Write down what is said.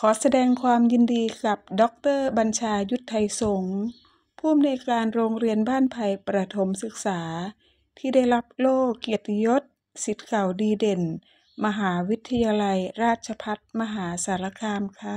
ขอแสดงความยินดีกับดรบัญชายุทธไทยสงฆ์ผู้อำนวยการโรงเรียนบ้านไผ่ประถมศึกษา ที่ได้รับโล่เกียรติยศสิทธิ์เก่าดีเด่น มหาวิทยาลัยราชพัฒมหาสารคามค่ะ